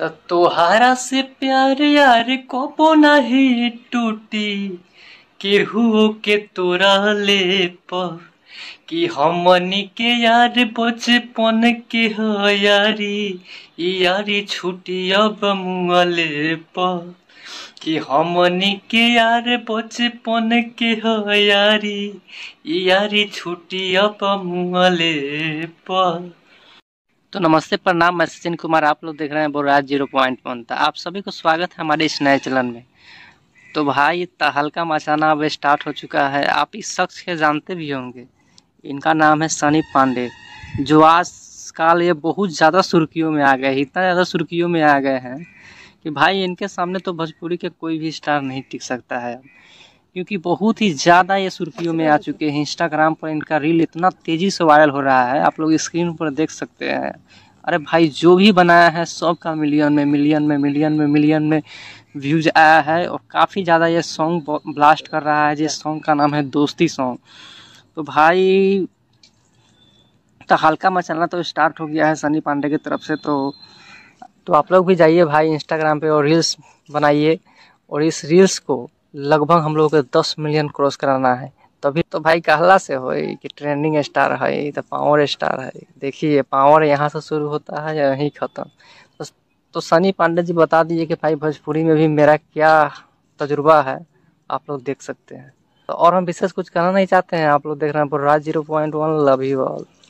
तुहारा तो से प्यार यार को बोना टूटी केहू के तोरा ले पर कि हमनी के यार बचपन के हो यारी यारी छुटी अब मुआले पर कि हमनी के यार बचपन के हो यारी यारी छुटी अब मुआले पर तो नमस्ते प्रणाम मैं सचिन कुमार आप लोग देख रहे हैं बोराज जीरो पॉइंट वन था तो आप सभी को स्वागत है हमारे इस नए चलन में तो भाई हल्का मचाना अब स्टार्ट हो चुका है आप इस शख्स के जानते भी होंगे इनका नाम है सनी पांडे जो आज काल ये बहुत ज़्यादा सुर्खियों में आ गए इतना ज़्यादा सुर्खियों में आ गए हैं कि भाई इनके सामने तो भोजपुरी के कोई भी स्टार नहीं टिक सकता है क्योंकि बहुत ही ज़्यादा ये सुर्खियों में आ चुके हैं इंस्टाग्राम पर इनका रील इतना तेज़ी से वायरल हो रहा है आप लोग स्क्रीन पर देख सकते हैं अरे भाई जो भी बनाया है सब का मिलियन में मिलियन में मिलियन में मिलियन में व्यूज आया है और काफ़ी ज़्यादा ये सॉन्ग ब्लास्ट कर रहा है जिस सॉन्ग का नाम है दोस्ती सॉन्ग तो भाई तो हल्का मचलना तो स्टार्ट हो गया है सनी पांडे की तरफ से तो तो आप लोग भी जाइए भाई इंस्टाग्राम पे और रील्स बनाइए और इस रील्स को लगभग हम लोगों को दस मिलियन क्रॉस कराना है तभी तो भाई कहला से हो कि ट्रेंडिंग स्टार है तो पावर स्टार है देखिए पावर यहाँ से शुरू होता है या यहीं ख़त्म तो, तो सनी पांडे जी बता दीजिए कि भाई भोजपुरी में भी मेरा क्या तजुर्बा है आप लोग देख सकते हैं तो और हम विशेष कुछ कहना नहीं चाहते हैं आप लोग देख रहे हैं पूरा zero point one love you all